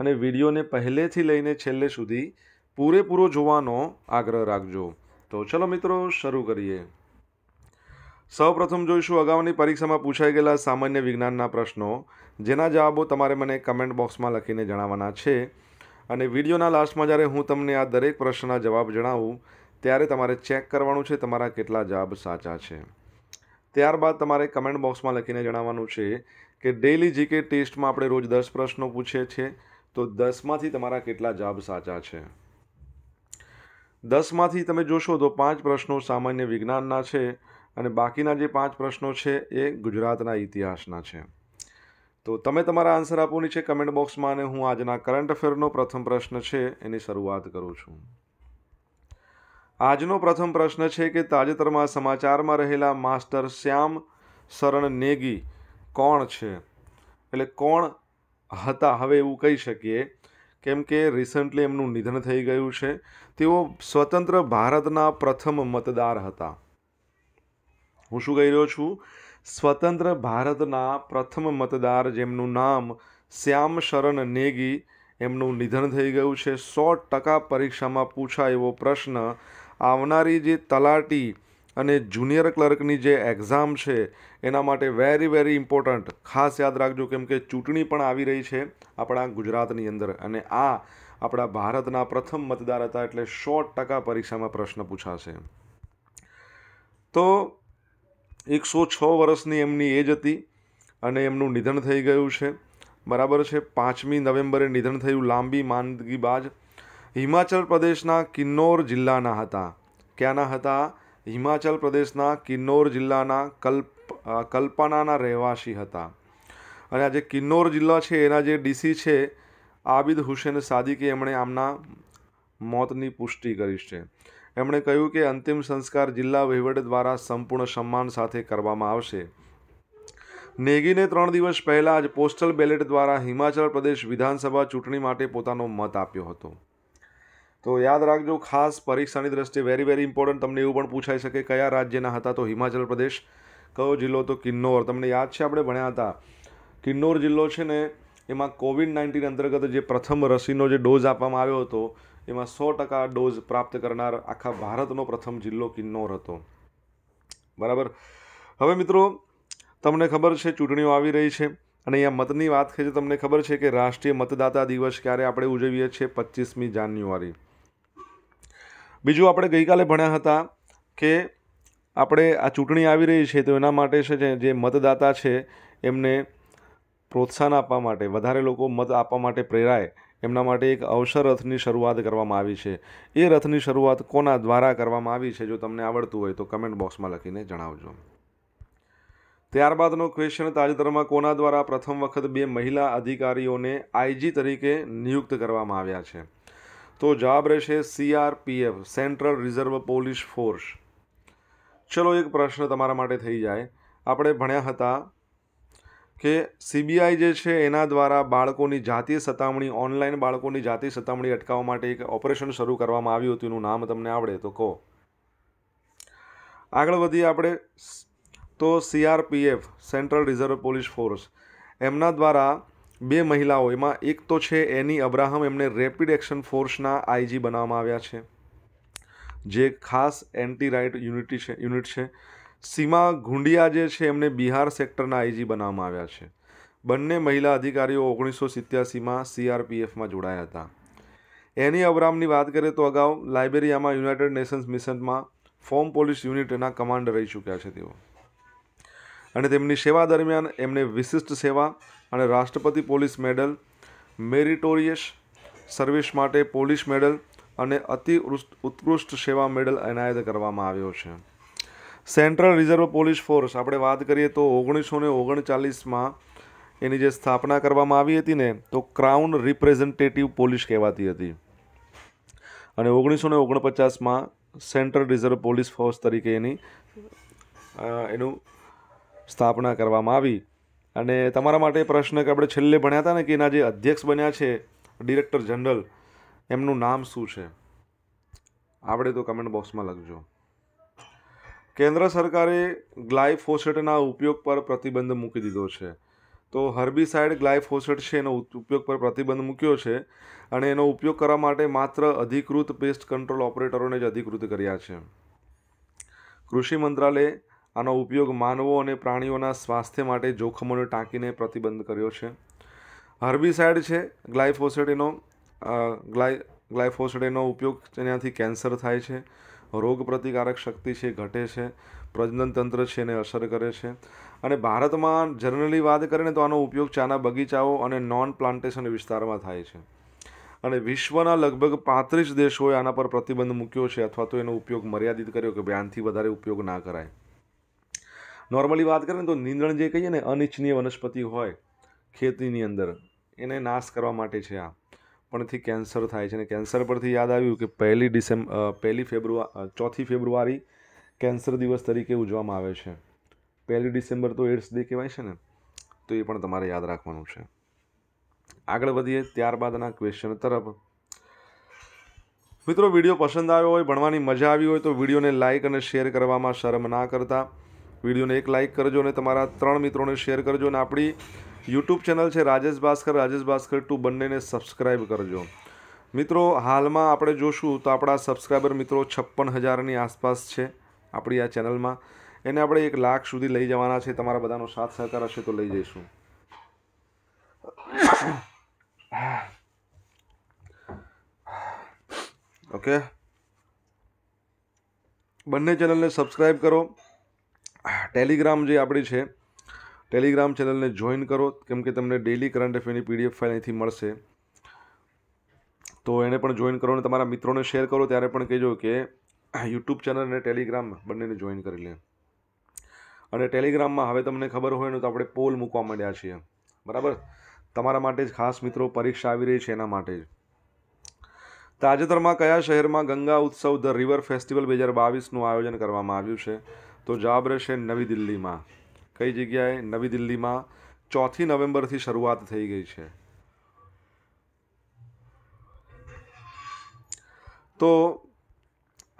અને વિડીયોને પહેલેથી લઈને છેલ્લે સુધી પૂરેપૂરો જોવાનો આગ્રહ રાખજો તો ચલો મિત્રો શરૂ કરીએ સૌપ્રથમ જોઈશું અગાઉની પરીક્ષામાં પૂછાઈ ગયેલા સામાન્ય વિજ્ઞાનના પ્રશ્નો જેના જવાબો તમારે મને કમેન્ટ બોક્સમાં લખીને જણાવવાના છે અને વિડીયોના લાસ્ટમાં જ્યારે હું તમને આ દરેક પ્રશ્નના જવાબ જણાવું ત્યારે તમારે ચેક કરવાનું છે તમારા કેટલા જવાબ સાચા છે ત્યારબાદ તમારે કમેન્ટ બોક્સમાં લખીને જણાવવાનું છે કે ડેઇલી જીકે ટેસ્ટમાં આપણે રોજ દસ પ્રશ્નો પૂછીએ છીએ તો દસમાંથી તમારા કેટલા જવાબ સાચા છે દસમાંથી તમે જોશો તો પાંચ પ્રશ્નો સામાન્ય વિજ્ઞાનના છે અને બાકીના જે પાંચ પ્રશ્નો છે એ ગુજરાતના ઇતિહાસના છે તો તમે તમારા આન્સર આપો છે કમેન્ટ બોક્સમાં અને હું આજના કરંટ અફેરનો પ્રથમ પ્રશ્ન છે એની શરૂઆત કરું છું આજનો પ્રથમ પ્રશ્ન છે કે તાજેતરમાં સમાચારમાં રહેલા માસ્ટર શ્યામ શરણ નેગી કોણ છે એટલે કોણ હતા હવે એવું કહી શકીએ કેમ કે રિસન્ટલી એમનું નિધન થઈ ગયું છે તેઓ સ્વતંત્ર ભારતના પ્રથમ મતદાર હતા હું શું કહી રહ્યો છું સ્વતંત્ર ભારતના પ્રથમ મતદાર જેમનું નામ શ્યામ શરણ નેગી એમનું નિધન થઈ ગયું છે સો ટકા પરીક્ષામાં પૂછાય એવો પ્રશ્ન આવનારી જે તલાટી અને જુનિયર ક્લર્કની જે એક્ઝામ છે એના માટે વેરી વેરી ઇમ્પોર્ટન્ટ ખાસ યાદ રાખજો કેમ કે ચૂંટણી પણ આવી રહી છે આપણા ગુજરાતની અંદર અને આ આપણા ભારતના પ્રથમ મતદાર હતા એટલે સો ટકા પરીક્ષામાં પ્રશ્ન પૂછાશે તો એકસો છ વર્ષની એમની એજ હતી અને એમનું નિધન થઈ ગયું છે બરાબર છે પાંચમી નવેમ્બરે નિધન થયું લાંબી માંદગી બાજ હિમાચલ પ્રદેશના કિન્નોર જિલ્લાના હતા ક્યાંના હતા હિમાચલ પ્રદેશના કિન્નોર જિલ્લાના કલ્પ કલ્પનાના રહેવાસી હતા અને આ જે કિન્નોર જિલ્લો છે એના જે ડીસી છે આબિદ હુસેન સાદિકે એમણે આમના મોતની પુષ્ટિ કરી છે એમણે કહ્યું કે અંતિમ સંસ્કાર જિલ્લા વહીવટ દ્વારા સંપૂર્ણ સન્માન સાથે કરવામાં આવશે નેગીને ત્રણ દિવસ પહેલાં જ પોસ્ટલ બેલેટ દ્વારા હિમાચલ પ્રદેશ વિધાનસભા ચૂંટણી માટે પોતાનો મત આપ્યો હતો તો યાદ રાખજો ખાસ પરીક્ષાની દ્રષ્ટિએ વેરી વેરી ઇમ્પોર્ટન્ટ તમને એવું પણ પૂછાઈ શકે કયા રાજ્યના હતા તો હિમાચલ પ્રદેશ કયો જિલ્લો તો કિન્નોર તમને યાદ છે આપણે ભણ્યા હતા કિન્નોર જિલ્લો છે ને એમાં કોવિડ નાઇન્ટીન અંતર્ગત જે પ્રથમ રસીનો જે ડોઝ આપવામાં આવ્યો હતો એમાં સો ટકા ડોઝ પ્રાપ્ત કરનાર આખા ભારતનો પ્રથમ જિલ્લો કિન્નોર હતો બરાબર હવે મિત્રો તમને ખબર છે ચૂંટણીઓ આવી રહી છે અને અહીંયા મતની વાત છે તમને ખબર છે કે રાષ્ટ્રીય મતદાતા દિવસ ક્યારે આપણે ઉજવીએ છીએ પચીસમી જાન્યુઆરી બીજું આપણે ગઈકાલે ભણ્યા હતા કે આપણે આ ચૂંટણી આવી રહી છે તો એના માટે છે જે મતદાતા છે એમને પ્રોત્સાહન આપવા માટે વધારે લોકો મત આપવા માટે પ્રેરાય એમના માટે એક અવસર રથની શરૂઆત કરવામાં આવી છે એ રથની શરૂઆત કોના દ્વારા કરવામાં આવી છે જો તમને આવડતું હોય તો કમેન્ટ બોક્સમાં લખીને જણાવજો ત્યારબાદનો ક્વેશ્ચન તાજેતરમાં કોના દ્વારા પ્રથમ વખત બે મહિલા અધિકારીઓને આઈજી તરીકે નિયુક્ત કરવામાં આવ્યા છે તો જવાબ રહેશે CRPF central reserve police force ચલો એક પ્રશ્ન તમારા માટે થઈ જાય આપણે ભણ્યા હતા કે સીબીઆઈ જે છે એના દ્વારા બાળકોની જાતીય સતામણી ઓનલાઈન બાળકોની જાતીય સતામણી અટકાવવા માટે એક ઓપરેશન શરૂ કરવામાં આવ્યું હતું એનું નામ તમને આવડે તો કહો આગળ વધીએ આપણે તો CRPF central reserve police force એમના દ્વારા બે મહિલાઓ એમાં એક તો છે એની અબ્રાહમ એમને રેપિડ એક્શન ફોર્સના આઈજી બનાવવામાં આવ્યા છે જે ખાસ એન્ટી રાઇટ યુનિટી છે યુનિટ છે સીમા ગુંડિયા જે છે એમને બિહાર સેક્ટરના આઈજી બનાવવામાં આવ્યા છે બંને મહિલા અધિકારીઓ ઓગણીસો સિત્યાસીમાં સીઆરપીએફમાં જોડાયા હતા એની અબ્રામની વાત કરીએ તો અગાઉ લાઇબ્રેરિયામાં યુનાઇટેડ નેશન્સ મિશનમાં ફોર્મ પોલીસ યુનિટના કમાન્ડર રહી ચૂક્યા છે તેઓ અને તેમની સેવા દરમિયાન એમને વિશિષ્ટ સેવા અને રાષ્ટ્રપતિ પોલીસ મેડલ મેરિટોરિયસ સર્વિસ માટે પોલીસ મેડલ અને અતિ ઉત્કૃષ્ટ સેવા મેડલ એનાયત કરવામાં આવ્યો છે સેન્ટ્રલ રિઝર્વ પોલીસ ફોર્સ આપણે વાત કરીએ તો ઓગણીસો ને ઓગણચાલીસમાં એની જે સ્થાપના કરવામાં આવી હતી ને તો ક્રાઉન રિપ્રેઝેન્ટેટિવ પોલીસ કહેવાતી હતી અને ઓગણીસો ને ઓગણપચાસમાં સેન્ટ્રલ રિઝર્વ પોલીસ ફોર્સ તરીકે એની એનું સ્થાપના કરવામાં આવી અને તમારા માટે પ્રશ્ન કે આપણે છેલ્લે ભણ્યા હતા ને કે એના જે અધ્યક્ષ બન્યા છે ડિરેક્ટર જનરલ એમનું નામ શું છે આપણે તો કમેન્ટ બોક્સમાં લખજો કેન્દ્ર સરકારે ગ્લાયફોસેટના ઉપયોગ પર પ્રતિબંધ મૂકી દીધો છે તો હર્બિસાઇડ ગ્લાયફોસેટ છે એનો ઉપયોગ પર પ્રતિબંધ મૂક્યો છે અને એનો ઉપયોગ કરવા માટે માત્ર અધિકૃત પેસ્ટ કંટ્રોલ ઓપરેટરોને જ અધિકૃત કર્યા છે કૃષિ મંત્રાલયે આનો ઉપયોગ માનવો અને પ્રાણીઓના સ્વાસ્થ્ય માટે જોખમોને ટાંકીને પ્રતિબંધ કર્યો છે હર્બિસાઇડ છે ગ્લાયફોસેટ એનો ગ્લાય ગ્લાયફોસેટ એનો ઉપયોગ તેનાથી કેન્સર થાય છે રોગ પ્રતિકારક શક્તિ છે ઘટે છે પ્રજનન તંત્ર છે એને અસર કરે છે અને ભારતમાં જનરલી વાત કરીને તો આનો ઉપયોગ ચાના બગીચાઓ અને નોન પ્લાન્ટેશન વિસ્તારમાં થાય છે અને વિશ્વના લગભગ પાંત્રીસ દેશોએ આના પર પ્રતિબંધ મૂક્યો છે અથવા તો એનો ઉપયોગ મર્યાદિત કર્યો કે બ્યાનથી વધારે ઉપયોગ ના કરાય નોર્મલી વાત કરીએ તો નીંદણ જે કહીએ ને અનિચ્છનીય વનસ્પતિ હોય ખેતીની અંદર એને નાશ કરવા માટે છે આ પણથી કેન્સર થાય છે અને કેન્સર પરથી યાદ આવ્યું કે પહેલી ડિસેમ્બર પહેલી ફેબ્રુઆરી ચોથી ફેબ્રુઆરી કેન્સર દિવસ તરીકે ઉજવવામાં આવે છે પહેલી ડિસેમ્બર તો એડ્સ ડે કહેવાય છે ને તો એ પણ તમારે યાદ રાખવાનું છે આગળ વધીએ ત્યારબાદના ક્વેશ્ચન તરફ મિત્રો વિડીયો પસંદ આવ્યો હોય ભણવાની મજા આવી હોય તો વિડીયોને લાઇક અને શેર કરવામાં શરમ ના કરતા વિડીયોને એક લાઇક કરજો અને તમારા ત્રણ મિત્રોને શેર કરજો અને આપણી યુટ્યુબ ચેનલ છે રાજેશ ભાસ્કર રાજેશ ભાસ્કર ટુ બંનેને સબસ્ક્રાઈબ કરજો મિત્રો હાલમાં આપણે જોશું તો આપણા સબસ્ક્રાઈબર મિત્રો છપ્પન હજારની આસપાસ છે આપણી આ ચેનલમાં એને આપણે એક લાખ સુધી લઈ જવાના છે તમારા બધાનો સાથ સહકાર હશે તો લઈ જઈશું ઓકે બંને ચેનલને સબસ્ક્રાઈબ કરો ટેલિગ્રામ જે આપણી છે ટેલિગ્રામ ચેનલને જોઈન કરો કેમ કે તમને ડેલી કરંટ અફેરની પીડીએફ ફાઇલ અહીંથી મળશે તો એને પણ જોઈન કરો અને તમારા મિત્રોને શેર કરો ત્યારે પણ કહેજો કે યુટ્યુબ ચેનલ અને ટેલિગ્રામ બંનેને જોઈન કરી લે અને ટેલિગ્રામમાં હવે તમને ખબર હોય ને તો આપણે પોલ મૂકવા માંડ્યા છીએ બરાબર તમારા માટે જ ખાસ મિત્રો પરીક્ષા આવી રહી છે એના માટે જ તાજેતરમાં કયા શહેરમાં ગંગા ઉત્સવ ધ રિવર ફેસ્ટિવલ બે હજાર બાવીસનું આયોજન કરવામાં આવ્યું છે તો જવાબ રહેશે નવી દિલ્હીમાં કઈ જગ્યાએ નવી દિલ્હીમાં ચોથી નવેમ્બરથી શરૂઆત થઈ ગઈ છે તો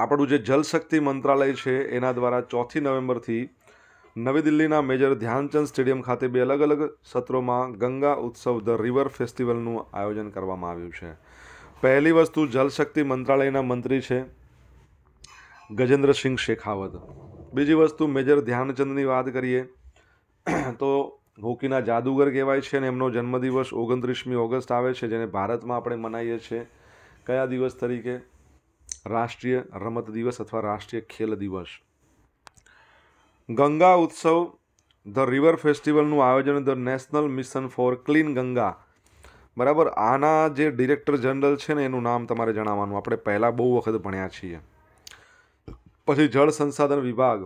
આપણું જે જલશક્તિ મંત્રાલય છે એના દ્વારા ચોથી નવેમ્બરથી નવી દિલ્હીના મેજર ધ્યાનચંદ સ્ટેડિયમ ખાતે બે અલગ અલગ સત્રોમાં ગંગા ઉત્સવ ધ રિવર ફેસ્ટિવલનું આયોજન કરવામાં આવ્યું છે પહેલી વસ્તુ જલશક્તિ મંત્રાલયના મંત્રી છે ગજેન્દ્રસિંહ શેખાવત બીજી વસ્તુ મેજર ધ્યાનચંદની વાત કરીએ તો હોકીના જાદુગર કહેવાય છે અને એમનો જન્મદિવસ ઓગણત્રીસમી ઓગસ્ટ આવે છે જેને ભારતમાં આપણે મનાવીએ છીએ કયા દિવસ તરીકે રાષ્ટ્રીય રમત દિવસ અથવા રાષ્ટ્રીય ખેલ દિવસ ગંગા ઉત્સવ ધ રિવર ફેસ્ટિવલનું આયોજન the national mission for clean Ganga બરાબર આના જે ડિરેક્ટર જનરલ છે ને એનું નામ તમારે જણાવવાનું આપણે પહેલાં બહુ વખત ભણ્યા છીએ પછી જળ સંસાધન વિભાગ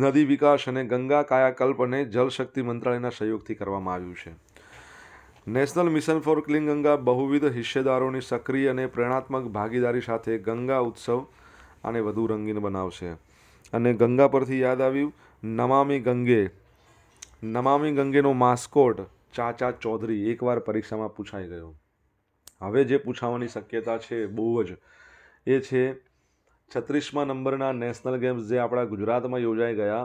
નદી વિકાસ અને ગંગા કાયાકલ્પને અને જલશક્તિ મંત્રાલયના સહયોગથી કરવામાં આવ્યું છે national mission for clean Ganga બહુવિધ હિસ્સેદારોની સક્રિય અને પ્રેરણાત્મક ભાગીદારી સાથે ગંગા ઉત્સવ આને વધુ રંગીન બનાવશે અને ગંગા પરથી યાદ આવ્યું નમામી ગંગે નમામી ગંગેનો માસ્કોટ ચાચા ચૌધરી એકવાર પરીક્ષામાં પૂછાઈ ગયો હવે જે પૂછાવાની શક્યતા છે બહુ જ એ છે છત્રીસમાં નંબરના નેશનલ ગેમ્સ જે આપણા ગુજરાતમાં યોજાઈ ગયા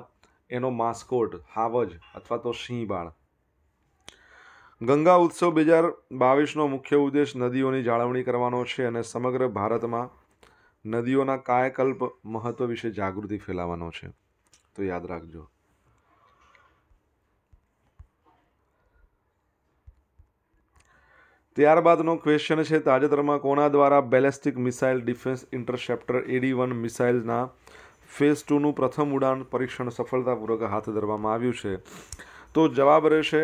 એનો માસ્કોટ હાવજ અથવા તો સિંહબાણ ગંગા ઉત્સવ બે હજાર બાવીસનો મુખ્ય ઉદ્દેશ નદીઓની જાળવણી કરવાનો છે અને સમગ્ર ભારતમાં નદીઓના કાયકલ્પ મહત્ત્વ વિશે જાગૃતિ ફેલાવવાનો છે તો યાદ રાખજો ત્યારબાદનો ક્વેશ્ચન છે તાજેતરમાં કોના દ્વારા ballistic missile defence interceptor AD one મિસાઇલના ફેઝ ટુનું પ્રથમ ઉડાન પરીક્ષણ સફળતાપૂર્વક હાથ ધરવામાં આવ્યું છે તો જવાબ રહેશે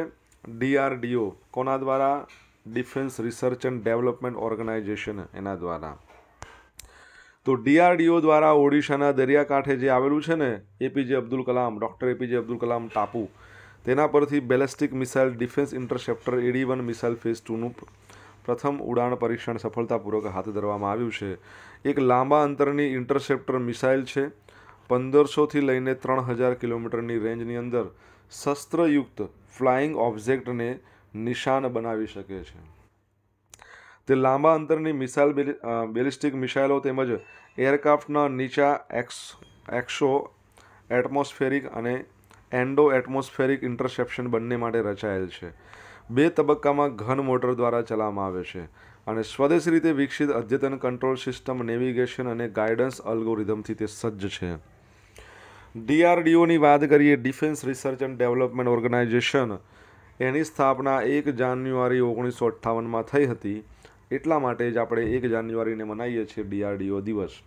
ડીઆરડીઓ કોના દ્વારા defence research and development organisation એના દ્વારા તો ડીઆરડીઓ દ્વારા ઓડિશાના દરિયાકાંઠે જે આવેલું છે ને APJ Abdul Kalam doctor APJ Abdul Kalam ટાપુ તેના પરથી ballistic missile defence interceptor AD one missile phase ટુનું પ્રથમ ઉડાણ પરીક્ષણ સફળતાપૂર્વક હાથ ધરવામાં આવ્યું છે એક લાંબા અંતરની ઇન્ટરસેપ્ટર મિસાઇલ છે પંદરસોથી લઈને ત્રણ હજાર કિલોમીટરની રેન્જની અંદર શસ્ત્રયુક્ત ફ્લાઇંગ ઓબ્જેક્ટને નિશાન બનાવી શકે છે તે લાંબા અંતરની મિસાઇલ બેલિસ્ટિક મિસાઇલો તેમજ એરક્રાફ્ટના નીચા એક્સ એક્સો એટમોસ્ફેરિક અને એન્ડો એટમોસ્ફેરિક ઇન્ટરસેપ્શન બંને માટે રચાયેલ છે બે તબક્કામાં ઘન મોટર દ્વારા ચલાવવામાં આવે છે અને સ્વદેશી રીતે વિકસિત અદ્યતન કંટ્રોલ સિસ્ટમ નેવિગેશન અને ગાઈડન્સ અલ્ગોરિધમથી તે સજ્જ છે ડીઆરડીઓની વાત કરીએ defence research and development organisation એની સ્થાપના એક જાન્યુઆરી ઓગણીસો અઠ્ઠાવનમાં થઈ હતી એટલા માટે જ આપણે એક જાન્યુઆરીને મનાવીએ છીએ ડીઆરડીઓ દિવસ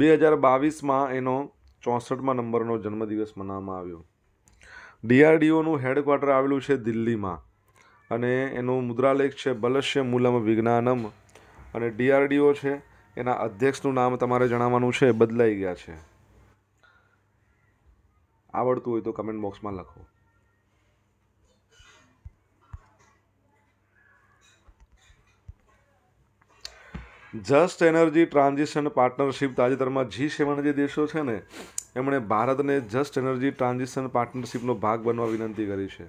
બે હજાર બાવીસમાં એનો ચોસઠમાં નંબરનો જન્મદિવસ મનાવવામાં આવ્યો ડીઆરડીઓનું હેડક્વાર્ટર આવેલું છે દિલ્હીમાં અને એનું મુદ્રાલેખ છે બલશ્ય મૂલમ વિજ્ઞાનમ અને ડીઆરડીઓ છે એના અધ્યક્ષનું નામ તમારે જણાવવાનું છે બદલાઈ ગયા છે આવડતું હોય તો કમેન્ટ બોક્સમાં લખો જસ્ટ એનર્જી ટ્રાન્ઝિશન પાર્ટનરશિપ તાજેતરમાં જી સેવન જે દેશો છે ને એમણે ભારતને જસ્ટ એનર્જી ટ્રાન્ઝિશન પાર્ટનરશિપનો ભાગ બનવા વિનંતી કરી છે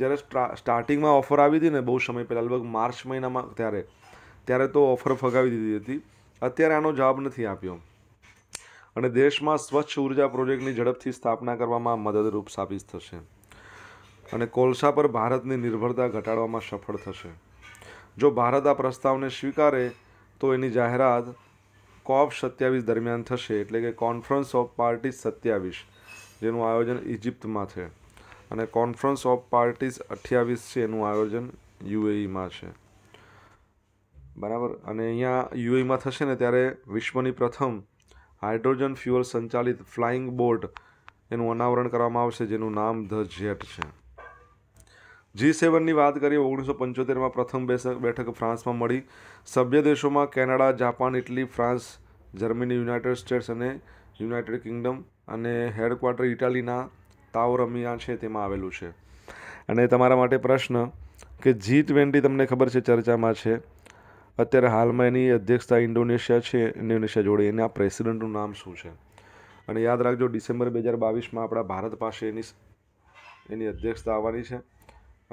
જ્યારે સ્ટાર્ટિંગમાં ઓફર આવી હતી ને બહુ સમય પહેલાં લગભગ માર્ચ મહિનામાં ત્યારે ત્યારે તો ઓફર ફગાવી દીધી હતી અત્યારે આનો જવાબ નથી આપ્યો અને દેશમાં સ્વચ્છ ઉર્જા પ્રોજેક્ટની ઝડપથી સ્થાપના કરવામાં મદદરૂપ સાબિત થશે અને કોલસા પર ભારતની નિર્ભરતા ઘટાડવામાં સફળ થશે જો ભારત આ પ્રસ્તાવને સ્વીકારે તો એની જાહેરાત કોપ સત્યાવીસ દરમિયાન થશે એટલે કે કોન્ફરન્સ ઓફ પાર્ટીઝ સત્યાવીસ જેનું આયોજન ઇજિપ્તમાં છે અને કોન્ફરન્સ ઓફ પાર્ટીઝ અઠ્યાવીસ છે એનું આયોજન યુએઈમાં છે બરાબર અને અહીંયા યુએઈમાં થશે ને ત્યારે વિશ્વની પ્રથમ હાઇડ્રોજન ફ્યુઅલ સંચાલિત ફ્લાઇંગ બોટ એનું અનાવરણ કરવામાં આવશે જેનું નામ ધ જેટ છે જી સેવનની વાત કરીએ ઓગણીસો પંચોતેરમાં પ્રથમ બેઠક ફ્રાન્સમાં મળી સભ્ય દેશોમાં Canada Japan Italy France Germany United States અને યુનાઇટેડ કિંગડમ અને હેડક્વાર્ટર ઇટાલીના તાવરમિયા છે તેમાં આવેલું છે અને તમારા માટે પ્રશ્ન કે જી ટ્વેન્ટી તમને ખબર છે ચર્ચામાં છે અત્યારે હાલમાં એની અધ્યક્ષતા ઇન્ડોનેશિયા છે ઇન્ડોનેશિયા જોડે એના પ્રેસિડેન્ટનું નામ શું છે અને યાદ રાખજો ડિસેમ્બર બે હજાર બાવીસમાં આપણા ભારત પાસે એની એની અધ્યક્ષતા આવવાની છે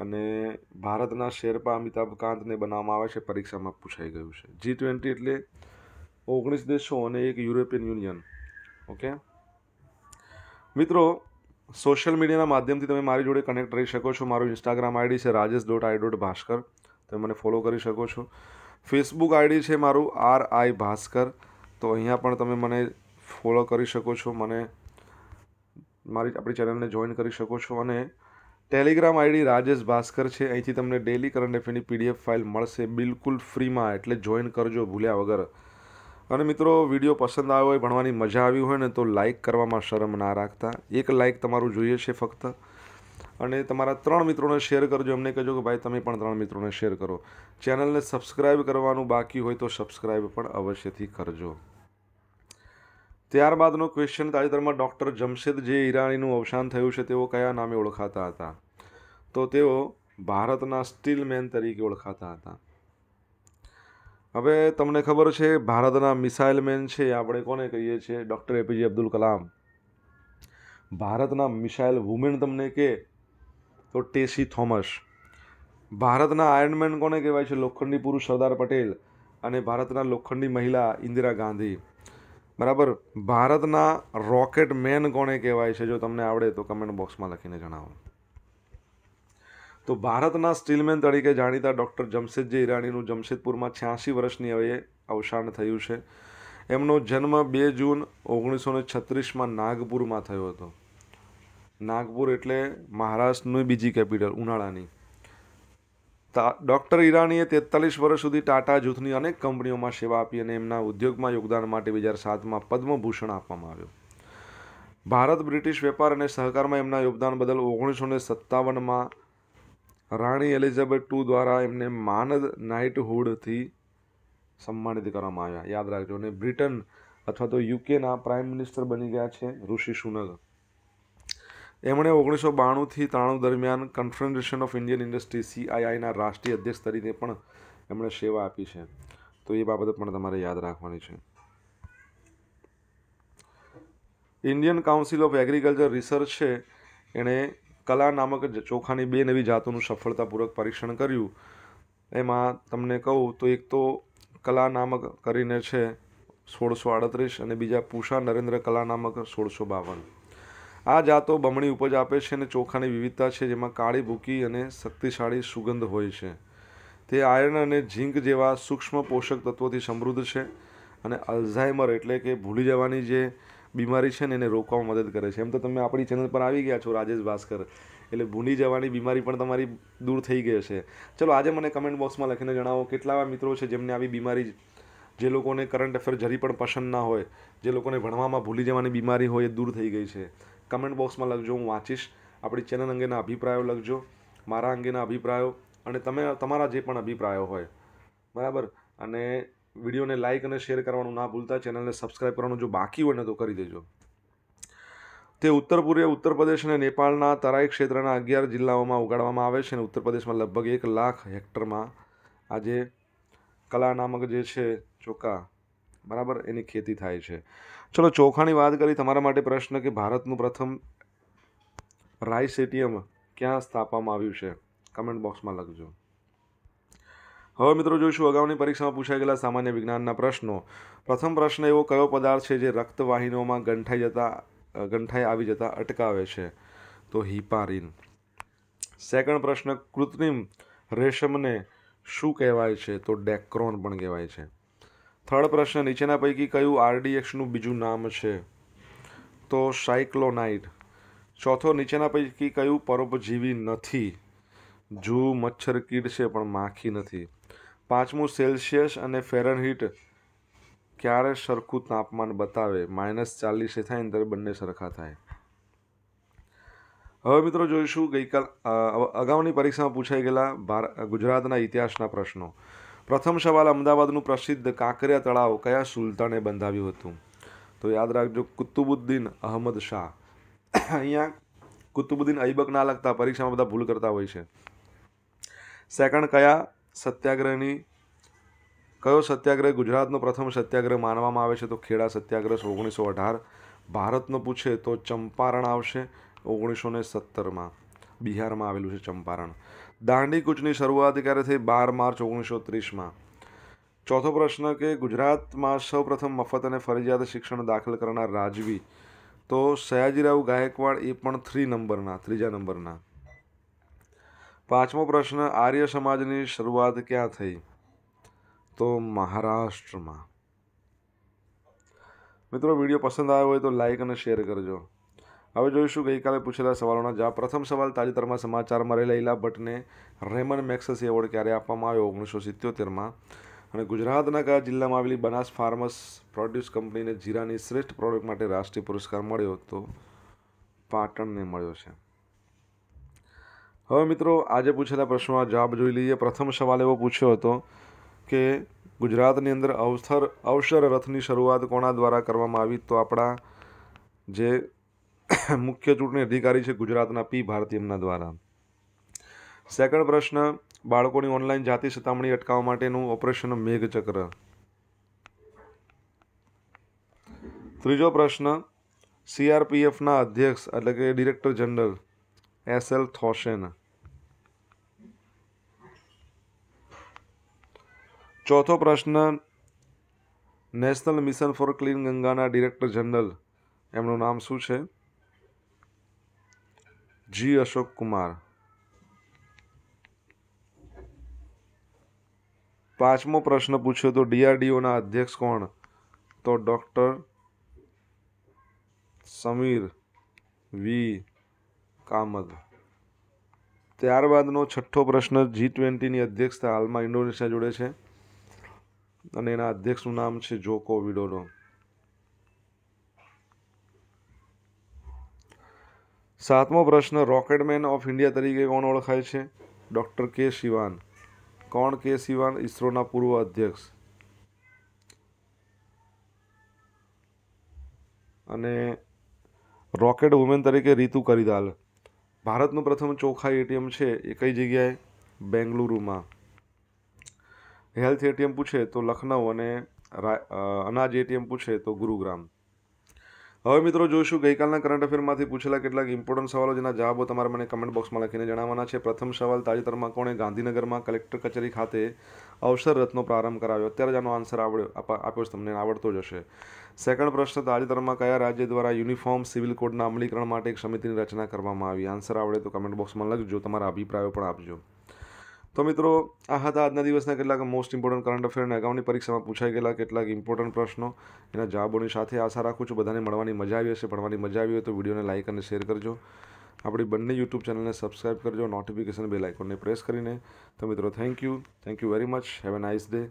અને ભારતના શેરપા અમિતાભ કાંતને બનાવવામાં આવે છે પરીક્ષામાં પૂછાઈ ગયું છે જી ટ્વેન્ટી એટલે ઓગણીસ દેશો અને એક યુરોપિયન યુનિયન ઓકે મિત્રો સોશિયલ મીડિયાના માધ્યમથી તમે મારી જોડે કનેક્ટ રહી શકો છો મારું ઇન્સ્ટાગ્રામ આઈડી છે Rajesh dot I dot Bhaskar તમે મને ફોલો કરી શકો છો ફેસબુક આઈડી છે મારું આર આઈ ભાસ્કર તો અહીંયા પણ તમે મને ફોલો કરી શકો છો મને મારી આપણી ચેનલને જોઈન કરી શકો છો અને ટેલિગ્રામ આઈડી રાજેશ ભાસ્કર છે અહીંથી તમને ડેલી કરંટ અફેરની પીડીએફ ફાઇલ મળશે બિલકુલ ફ્રીમાં એટલે જોઈન કરજો ભૂલ્યા વગર અને મિત્રો વિડીયો પસંદ આવ્યો હોય ભણવાની મજા આવી હોય ને તો લાઇક કરવામાં શરમ ના રાખતા એક લાઇક તમારું જોઈએ છે ફક્ત અને તમારા ત્રણ મિત્રોને શેર કરજો એમને કહેજો કે ભાઈ તમે પણ ત્રણ મિત્રોને શેર કરો ચેનલને સબસ્ક્રાઈબ કરવાનું બાકી હોય તો સબસ્ક્રાઈબ પણ અવશ્યથી કરજો ત્યારબાદનો ક્વેશ્ચન તાજેતરમાં ડૉક્ટર જમશેદ જમશેદજી ઈરાનીનું અવસાન થયું છે તેઓ કયા નામે ઓળખાતા હતા તો તેઓ ભારતના સ્ટીલમેન તરીકે ઓળખાતા હતા હવે તમને ખબર છે ભારતના મિસાઇલમેન છે આપણે કોને કહીએ છીએ ડૉક્ટર એપીજે અબ્દુલ કલામ ભારતના મિસાઇલ વુમેન તમને કે તો ટેસી થોમસ ભારતના આયર્નમેન કોને કહેવાય છે લોખંડી પુરુષ સરદાર પટેલ અને ભારતના લોખંડી મહિલા ઇન્દિરા ગાંધી બરાબર ભારતના રોકેટ મેન કોણે કહેવાય છે જો તમને આવડે તો કમેન્ટ બોક્સમાં લખીને જણાવો તો ભારતના સ્ટીલમેન તરીકે જાણીતા ડૉક્ટર જમશેદજી ઈરાણીનું જમશેદપુરમાં છ્યાસી વર્ષની હવે અવસાન થયું છે એમનો જન્મ બે જૂન ઓગણીસો ને છત્રીસમાં નાગપુરમાં થયો હતો નાગપુર એટલે મહારાષ્ટ્રની બીજી કેપિટલ ઉનાળાની ડૉક્ટર ઈરાનીએ તેતાલીસ વર્ષ સુધી ટાટા જૂથની અનેક કંપનીઓમાં સેવા આપી અને એમના ઉદ્યોગમાં યોગદાન માટે બે હજાર સાતમાં પદ્મભૂષણ આપવામાં આવ્યું ભારત બ્રિટિશ વેપાર અને સહકારમાં એમના યોગદાન બદલ ઓગણીસો ને સત્તાવનમાં રાણી એલિઝાબેથ ટુ દ્વારા એમને માનદ નાઇટહુડથી સન્માનિત કરવામાં આવ્યા યાદ રાખજો અને બ્રિટન અથવા તો યુકેના પ્રાઇમ મિનિસ્ટર બની ગયા છે ઋષિ સુનગર એમણે ઓગણીસો બાણુંથી ત્રાણું દરમિયાન કન્ફેડરેશન ઓફ ઇન્ડિયન ઇન્ડસ્ટ્રી સીઆઈઆઈના રાષ્ટ્રીય અધ્યક્ષ તરીકે પણ એમણે સેવા આપી છે તો એ બાબત પણ તમારે યાદ રાખવાની છે Indian council of agriculture research છે એણે કલા નામક ચોખાની બે નવી જાતોનું સફળતાપૂર્વક પરીક્ષણ કર્યું એમાં તમને કહું તો એક તો કલા નામક કરીને છે સોળસો આડત્રીસ અને બીજા પૂષા નરેન્દ્ર કલા નામક સોળસો બાવન આ જાતો બમણી ઉપજ આપે છે અને ચોખાની વિવિધતા છે જેમાં કાળી ભૂકી અને શક્તિશાળી સુગંધ હોય છે તે આયર્ન અને ઝીંક જેવા સૂક્ષ્મ પોષક તત્વોથી સમૃદ્ધ છે અને અલ્ઝાઇમર એટલે કે ભૂલી જવાની જે બીમારી છે ને એને રોકવામાં મદદ કરે છે એમ તો તમે આપણી ચેનલ પર આવી ગયા છો રાજેશ ભાસ્કર એટલે ભૂલી જવાની બીમારી પણ તમારી દૂર થઈ ગઈ છે ચલો આજે મને કમેન્ટ બોક્સમાં લખીને જણાવો કેટલા મિત્રો છે જેમને આવી બીમારી જે લોકોને કરંટ અફેર જરી પણ પસંદ ના હોય જે લોકોને ભણવામાં ભૂલી જવાની બીમારી હોય એ દૂર થઈ ગઈ છે કમેન્ટ બોક્સમાં લખજો હું વાંચીશ આપણી ચેનલ અંગેના અભિપ્રાયો લખજો મારા અંગેના અભિપ્રાયો અને તમે તમારા જે પણ અભિપ્રાયો હોય બરાબર અને વિડીયોને લાઇક અને શેર કરવાનું ના ભૂલતા ચેનલને સબસ્ક્રાઈબ કરવાનું જો બાકી હોય ને તો કરી દેજો તે ઉત્તર પૂર્વે ઉત્તર પ્રદેશ અને નેપાળના તરાઈ ક્ષેત્રના અગિયાર જિલ્લાઓમાં ઉગાડવામાં આવે છે અને ઉત્તર પ્રદેશમાં લગભગ એક લાખ હેક્ટરમાં આજે કલા નામક જે છે ચોખા બરાબર એની ખેતી થાય છે ચલો ચોખાની વાત કરી તમારા માટે પ્રશ્ન કે ભારતનું પ્રથમ રાઇસેટિયમ ક્યાં સ્થાપવામાં આવ્યું છે કમેન્ટ બોક્સમાં લખજો હવે મિત્રો જોઈશું અગાઉની પરીક્ષામાં પૂછાઈ ગયેલા સામાન્ય વિજ્ઞાનના પ્રશ્નો પ્રથમ પ્રશ્ન એવો કયો પદાર્થ છે જે રક્તવાહિનીઓમાં ગંઠાઈ જતા ગંઠાઈ આવી જતા અટકાવે છે તો હિપારીન સેકન્ડ પ્રશ્ન કૃત્રિમ રેશમને શું કહેવાય છે તો ડેક્રોન પણ કહેવાય છે થર્ડ પ્રશ્ન નીચેના પૈકી કયું આરડીએક્સનું બીજું નામ છે તો સાયક્લોનાઇડ ચોથો નીચેના પૈકી કયું પરોપજીવી નથી જૂ મચ્છર કીડ છે પણ માખી નથી પાંચમું સેલ્સિયસ અને ફેરનહીટ ક્યારે સરખું તાપમાન બતાવે માઇનસ ચાલીસે થાય ને ત્યારે બંને સરખા થાય હવે મિત્રો જોઈશું ગઈકાલ અગાઉની પરીક્ષામાં પૂછાઈ ગયેલા ગુજરાતના ઇતિહાસના પ્રશ્નો પ્રથમ સવાલ અમદાવાદનું પ્રસિદ્ધ કાંકરિયા તળાવ કયા સુલતાને બંધાવ્યું હતું તો યાદ રાખજો કુતુબુદ્દીન અહમદ શાહ અહીંયા કુતુબુદ્દીન અઈબક ના લખતા પરીક્ષામાં બધા ભૂલ કરતા હોય છે સેકન્ડ કયા સત્યાગ્રહની કયો સત્યાગ્રહ ગુજરાતનો પ્રથમ સત્યાગ્રહ માનવામાં આવે છે તો ખેડા સત્યાગ્રહ ઓગણીસો અઢાર ભારતનો પૂછે તો ચંપારણ આવશે ઓગણીસો ને સત્તરમાં બિહારમાં આવેલું છે ચંપારણ દાંડીકૂચની શરૂઆત ક્યારે થઈ બાર માર્ચ ઓગણીસો ત્રીસમાં ચોથો પ્રશ્ન કે ગુજરાતમાં સૌપ્રથમ મફત અને ફરજિયાત શિક્ષણ દાખલ કરનાર રાજવી તો સયાજીરાવ ગાયકવાડ એ પણ થ્રી નંબરના ત્રીજા નંબરના પાંચમો પ્રશ્ન આર્ય સમાજની શરૂઆત ક્યાં થઈ તો મહારાષ્ટ્રમાં મિત્રો વિડીયો પસંદ આવ્યો હોય તો લાઈક અને શેર કરજો હવે જોઈશું ગઈકાલે પૂછેલા સવાલોના જવાબ પ્રથમ સવાલ તાજેતરમાં સમાચારમાં રહેલા ભટ્ટને રેમન મેક્સસ એવોર્ડ ક્યારે આપવામાં આવ્યો ઓગણીસો સિત્યોતેરમાં અને ગુજરાતના કયા જિલ્લામાં આવેલી બનાસ ફાર્મસ પ્રોડ્યુસ કંપનીને જીરાની શ્રેષ્ઠ પ્રોડક્ટ માટે રાષ્ટ્રીય પુરસ્કાર મળ્યો તો પાટણને મળ્યો છે હવે મિત્રો આજે પૂછેલા પ્રશ્નોના જવાબ જોઈ લઈએ પ્રથમ સવાલ એવો પૂછ્યો હતો કે ગુજરાતની અંદર અવસર અવસર રથની શરૂઆત કોણા દ્વારા કરવામાં આવી તો આપણા જે મુખ્ય ચૂંટણી અધિકારી છે ગુજરાતના પી ભારતી એમના દ્વારા સેકન્ડ પ્રશ્ન બાળકોની ઓનલાઈન જાતિ સતામણી અટકાવવા માટેનું ઓપરેશન મેઘચક્ર ત્રીજો પ્રશ્ન સીઆરપીએફના અધ્યક્ષ એટલે કે director general S L Thaosen ચોથો પ્રશ્ન નેશનલ મિશન ફોર ક્લીન ગંગાના ડિરેક્ટર જનરલ એમનું નામ શું છે જી અશોક કુમાર પાંચમો પ્રશ્ન પૂછ્યો તો ડીઆરડીઓના અધ્યક્ષ કોણ તો ડૉક્ટર સમીર વી કામદ ત્યારબાદનો છઠ્ઠો પ્રશ્ન જી ટ્વેન્ટીની અધ્યક્ષતા હાલમાં ઇન્ડોનેશિયા જોડે છે અને એના અધ્યક્ષનું નામ છે જોકો વિડોડો સાતમો પ્રશ્ન રોકેટમેન ઓફ ઇન્ડિયા તરીકે કોણ ઓળખાય છે ડૉક્ટર કે શિવાન કોણ કે શિવાન ઇસરોના પૂર્વ અધ્યક્ષ અને રોકેટ વુમેન તરીકે રીતુ કરીદાલ ભારતનું પ્રથમ ચોખા એટીએમ છે એ કઈ જગ્યાએ બેંગલુરુમાં હેલ્થ એટીએમ પૂછે તો લખનઉ અને અનાજ એટીએમ પૂછે તો ગુરુગ્રામ હવે મિત્રો જોઈશું ગઈકાલના કરંટ અફેરમાંથી પૂછેલા કેટલાક ઇમ્પોર્ટન્ટ સવાલો જેના જવાબો તમારે મને કમેન્ટ બોક્સમાં લખીને જણાવવાના છે પ્રથમ સવાલ તાજેતરમાં કોણે ગાંધીનગરમાં કલેક્ટર કચેરી ખાતે અવસર રથનો પ્રારંભ કરાવ્યો અત્યારે જ આનો આન્સર આવડ્યો આપ્યો છે તમને આવડતો જ હશે સેકન્ડ પ્રશ્ન તાજેતરમાં કયા રાજ્ય દ્વારા યુનિફોર્મ સિવિલ કોડના અમલીકરણ માટે એક સમિતિની રચના કરવામાં આવી આન્સર આવડે તો કમેન્ટ બોક્સમાં લખજો તમારા અભિપ્રાયો પણ આપજો તો મિત્રો આ હતા આજના દિવસના કેટલાક મોસ્ટ ઇમ્પોર્ટન્ટ કરંટ અફેર અગાઉની પરીક્ષામાં પૂછાઈ ગયેલા કેટલાક ઇમ્પોર્ટન્ટ પ્રશ્નો એના જવાબોની સાથે આશા રાખું છું બધાને મળવાની મજા આવી હશે ભણવાની મજા આવી હોય તો વિડીયોને લાઇક અને શેર કરજો આપણી બંને યુટ્યુબ ચેનલને સબસ્ક્રાઇબ કરજો નોટિફિકેશન બે આઇકોનને પ્રેસ કરીને તો મિત્રો thank you thank you very much have a nice day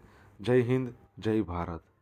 જય હિન્દ જય ભારત